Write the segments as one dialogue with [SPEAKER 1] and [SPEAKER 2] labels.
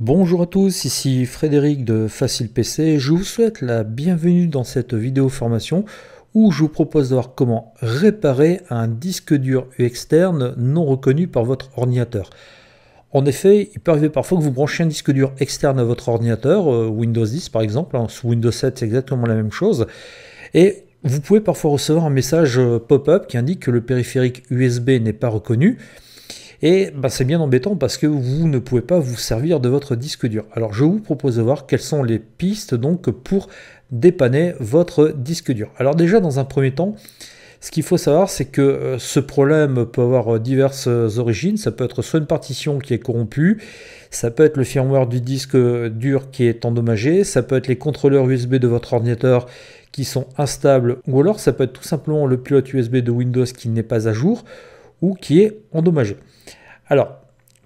[SPEAKER 1] Bonjour à tous, ici Frédéric de Facile PC. Je vous souhaite la bienvenue dans cette vidéo formation où je vous propose de voir comment réparer un disque dur externe non reconnu par votre ordinateur. En effet, il peut arriver parfois que vous branchez un disque dur externe à votre ordinateur, euh, Windows 10 par exemple, hein, sous Windows 7 c'est exactement la même chose, et vous pouvez parfois recevoir un message euh, pop-up qui indique que le périphérique USB n'est pas reconnu. Et bah, c'est bien embêtant parce que vous ne pouvez pas vous servir de votre disque dur. Alors je vous propose de voir quelles sont les pistes donc pour dépanner votre disque dur. Alors déjà dans un premier temps, ce qu'il faut savoir, c'est que euh, ce problème peut avoir diverses origines. Ça peut être soit une partition qui est corrompue, ça peut être le firmware du disque dur qui est endommagé, ça peut être les contrôleurs USB de votre ordinateur qui sont instables, ou alors ça peut être tout simplement le pilote USB de Windows qui n'est pas à jour, ou qui est endommagé. Alors,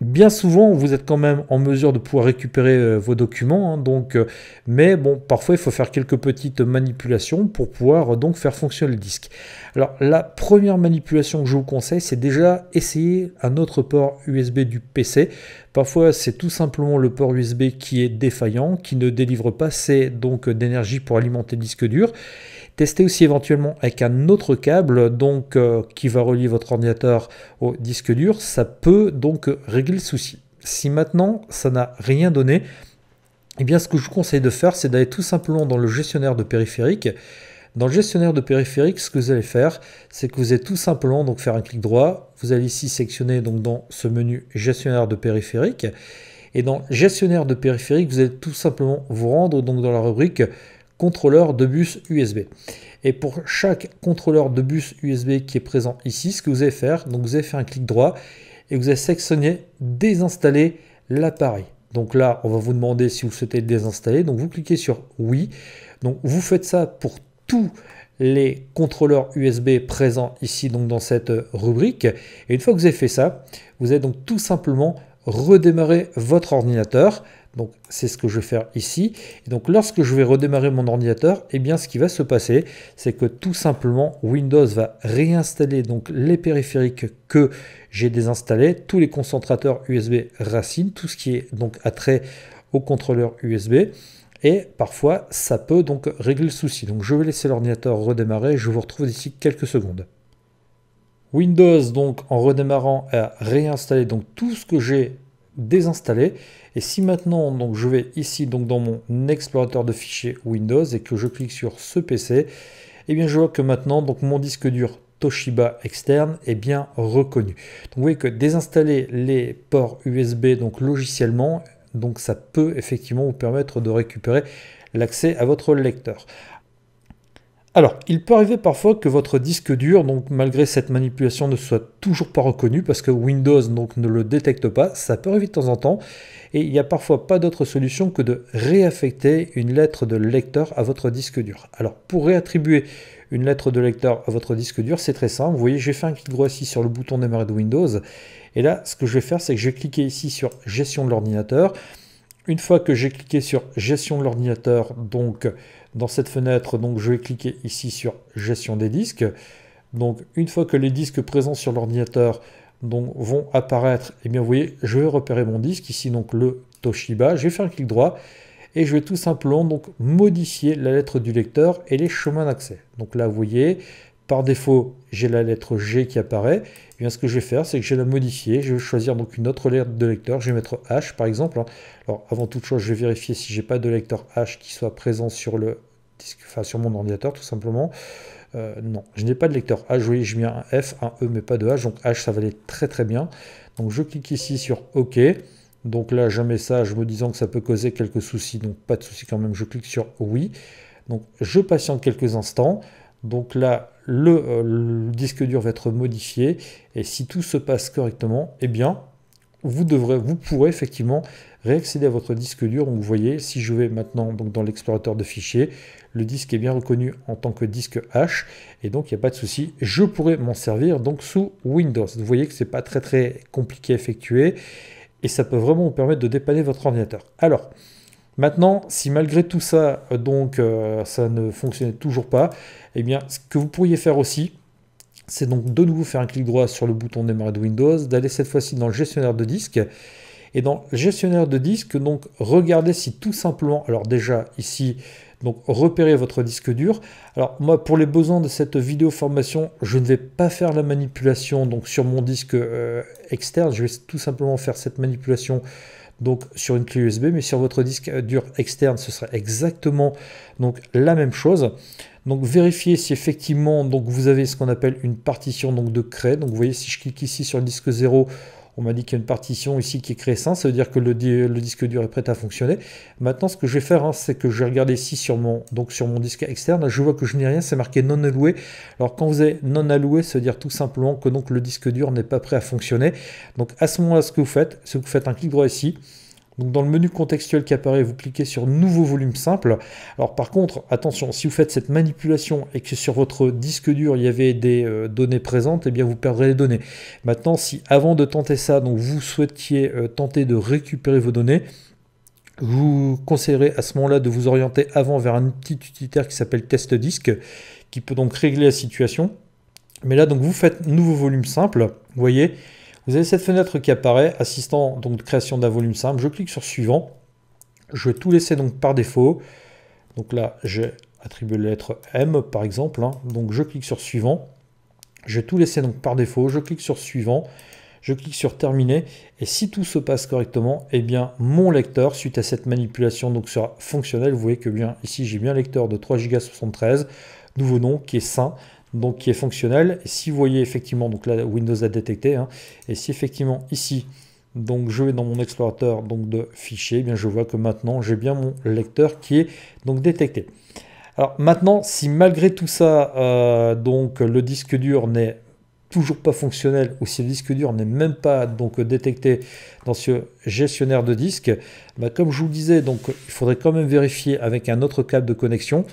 [SPEAKER 1] Bien souvent, vous êtes quand même en mesure de pouvoir récupérer euh, vos documents, hein, donc, euh, mais bon, parfois il faut faire quelques petites manipulations pour pouvoir euh, donc faire fonctionner le disque. Alors la première manipulation que je vous conseille, c'est déjà essayer un autre port USB du PC. Parfois, c'est tout simplement le port USB qui est défaillant, qui ne délivre pas assez donc d'énergie pour alimenter le disque dur. Testez aussi éventuellement avec un autre câble donc qui va relier votre ordinateur au disque dur. Ça peut donc régler souci. Si maintenant ça n'a rien donné, et eh bien ce que je vous conseille de faire, c'est d'aller tout simplement dans le gestionnaire de périphériques Dans le gestionnaire de périphériques ce que vous allez faire, c'est que vous allez tout simplement donc faire un clic droit. Vous allez ici sectionner donc dans ce menu gestionnaire de périphériques Et dans gestionnaire de périphériques vous allez tout simplement vous rendre donc dans la rubrique contrôleur de bus USB. Et pour chaque contrôleur de bus USB qui est présent ici, ce que vous allez faire, donc vous allez faire un clic droit et vous avez sélectionner désinstaller l'appareil. Donc là, on va vous demander si vous souhaitez le désinstaller. Donc vous cliquez sur oui. Donc vous faites ça pour tous les contrôleurs USB présents ici donc dans cette rubrique. Et une fois que vous avez fait ça, vous allez donc tout simplement redémarrer votre ordinateur. Donc c'est ce que je vais faire ici. Et donc lorsque je vais redémarrer mon ordinateur, eh bien ce qui va se passer, c'est que tout simplement Windows va réinstaller donc les périphériques que j'ai désinstallés, tous les concentrateurs USB racines, tout ce qui est donc attrait au contrôleur USB. Et parfois, ça peut donc régler le souci. Donc je vais laisser l'ordinateur redémarrer. Je vous retrouve d'ici quelques secondes. Windows, donc en redémarrant, a réinstallé donc tout ce que j'ai désinstaller. Et si maintenant donc, je vais ici donc, dans mon explorateur de fichiers Windows et que je clique sur ce PC, eh bien, je vois que maintenant donc, mon disque dur Toshiba externe est bien reconnu. Donc vous voyez que désinstaller les ports USB donc logiciellement, donc ça peut effectivement vous permettre de récupérer l'accès à votre lecteur. Alors, il peut arriver parfois que votre disque dur, donc malgré cette manipulation, ne soit toujours pas reconnu parce que Windows donc, ne le détecte pas. Ça peut arriver de temps en temps. Et il n'y a parfois pas d'autre solution que de réaffecter une lettre de lecteur à votre disque dur. Alors, pour réattribuer une lettre de lecteur à votre disque dur, c'est très simple. Vous voyez, j'ai fait un clic droit ici sur le bouton démarrer de Windows. Et là, ce que je vais faire, c'est que je vais cliquer ici sur gestion de l'ordinateur. Une fois que j'ai cliqué sur gestion de l'ordinateur, donc dans cette fenêtre, donc, je vais cliquer ici sur gestion des disques. Donc une fois que les disques présents sur l'ordinateur vont apparaître, et eh bien vous voyez, je vais repérer mon disque ici donc le Toshiba, je vais faire un clic droit et je vais tout simplement donc modifier la lettre du lecteur et les chemins d'accès. Donc là vous voyez, par défaut, j'ai la lettre G qui apparaît. Et eh bien, ce que je vais faire, c'est que je vais la modifier. Je vais choisir donc une autre lettre de lecteur. Je vais mettre H, par exemple. Alors, avant toute chose, je vais vérifier si j'ai pas de lecteur H qui soit présent sur le disque enfin, sur mon ordinateur, tout simplement. Euh, non, je n'ai pas de lecteur H, vous je mets un F, un E, mais pas de H, donc H, ça valait très très bien. Donc je clique ici sur OK. Donc là, j'ai un message me disant que ça peut causer quelques soucis, donc pas de soucis quand même, je clique sur Oui. Donc je patiente quelques instants. Donc là, euh, le, disque dur va être modifié et si tout se passe correctement, eh bien, vous, devrez, vous pourrez effectivement réaccéder à votre disque dur. vous voyez, si je vais maintenant donc, dans l'explorateur de fichiers, le disque est bien reconnu en tant que disque H et donc il n'y a pas de souci. Je pourrais m'en servir donc sous Windows. Vous voyez que c'est pas très très compliqué à effectuer et ça peut vraiment vous permettre de dépanner votre ordinateur. Alors, Maintenant, si malgré tout ça, euh, donc euh, ça ne fonctionnait toujours pas, eh bien ce que vous pourriez faire aussi, c'est donc de nouveau faire un clic droit sur le bouton démarrer de Windows, d'aller cette fois-ci dans le gestionnaire de disques, Et dans gestionnaire de disques », donc regardez si tout simplement, alors déjà ici, donc repérez votre disque dur. Alors moi pour les besoins de cette vidéo formation, je ne vais pas faire la manipulation donc sur mon disque euh, externe, je vais tout simplement faire cette manipulation donc sur une clé USB, mais sur votre disque dur externe, ce serait exactement donc la même chose. Donc vérifiez si effectivement donc vous avez ce qu'on appelle une partition donc de craie. Donc vous voyez si je clique ici sur le disque 0, on m'a dit qu'il y a une partition ici qui est créée ça veut dire que le, disque dur est prêt à fonctionner. Maintenant, ce que je vais faire, hein, c'est que je vais regarder ici sur mon, sur mon disque externe. Je vois que je n'ai rien, c'est marqué non alloué. Alors quand vous avez non alloué, ça veut dire tout simplement que donc le disque dur n'est pas prêt à fonctionner. Donc à ce moment-là, ce que vous faites, c'est que vous faites un clic droit ici. Donc dans le menu contextuel qui apparaît, vous cliquez sur Nouveau volume simple. Alors par contre, attention, si vous faites cette manipulation et que sur votre disque dur il y avait des euh, données présentes, eh bien vous perdrez les données. Maintenant, si avant de tenter ça, donc vous souhaitiez euh, tenter de récupérer vos données, vous conseillerez à ce moment-là de vous orienter avant vers un petit utilitaire qui s'appelle test disque, qui peut donc régler la situation. Mais là, donc vous faites nouveau volume simple, vous voyez, vous avez cette fenêtre qui apparaît, assistant donc de création d'un volume simple. Je clique sur suivant. Je vais tout laisser donc par défaut. Donc là, j'ai attribué la lettre M par exemple. Hein. Donc je clique sur suivant. Je vais tout laisser donc par défaut. Je clique sur suivant. Je clique sur terminer. Et si tout se passe correctement, eh bien mon lecteur, suite à cette manipulation, donc sera fonctionnel. Vous voyez que bien ici j'ai bien un lecteur de 3 Go 73, nouveau nom qui est sain donc qui est fonctionnel. si vous voyez effectivement, donc là Windows a détecté, hein, et si effectivement ici, donc je vais dans mon explorateur donc de fichiers, eh bien je vois que maintenant j'ai bien mon lecteur qui est donc détecté. Alors maintenant, si malgré tout ça, euh, donc le disque dur n'est toujours pas fonctionnel ou si le disque dur n'est même pas donc détecté dans ce gestionnaire de disque, bah, comme je vous le disais, donc il faudrait quand même vérifier avec un autre câble de connexion,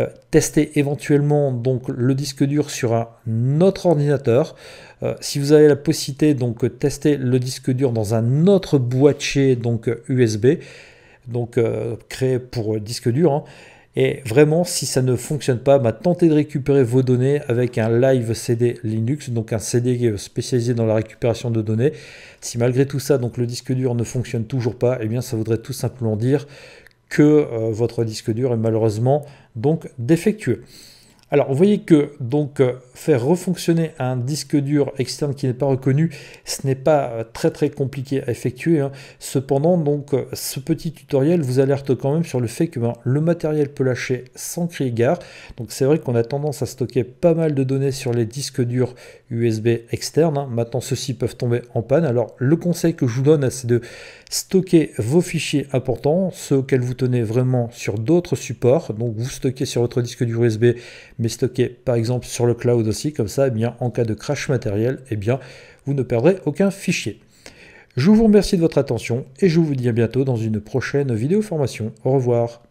[SPEAKER 1] euh, tester éventuellement donc le disque dur sur un autre ordinateur. Euh, si vous avez la possibilité donc tester le disque dur dans un autre boîtier donc USB, donc euh, créé pour disque dur. Hein, et vraiment, si ça ne fonctionne pas, bah, tentez de récupérer vos données avec un live CD Linux, donc un CD euh, spécialisé dans la récupération de données. Si malgré tout ça, donc le disque dur ne fonctionne toujours pas, eh bien ça voudrait tout simplement dire que euh, votre disque dur est malheureusement donc défectueux. Alors vous voyez que donc euh, faire refonctionner un disque dur externe qui n'est pas reconnu, ce n'est pas euh, très très compliqué à effectuer. Hein. Cependant donc euh, ce petit tutoriel vous alerte quand même sur le fait que ben, le matériel peut lâcher sans crier gare. Donc c'est vrai qu'on a tendance à stocker pas mal de données sur les disques durs USB externes. Hein. Maintenant ceux-ci peuvent tomber en panne. Alors le conseil que je vous donne hein, c'est de stocker vos fichiers importants, ceux auxquels vous tenez vraiment sur d'autres supports. Donc vous stockez sur votre disque dur USB, mais stockez par exemple sur le cloud aussi. Comme ça, eh bien, en cas de crash matériel, eh bien, vous ne perdrez aucun fichier. Je vous remercie de votre attention et je vous dis à bientôt dans une prochaine vidéo formation. Au revoir.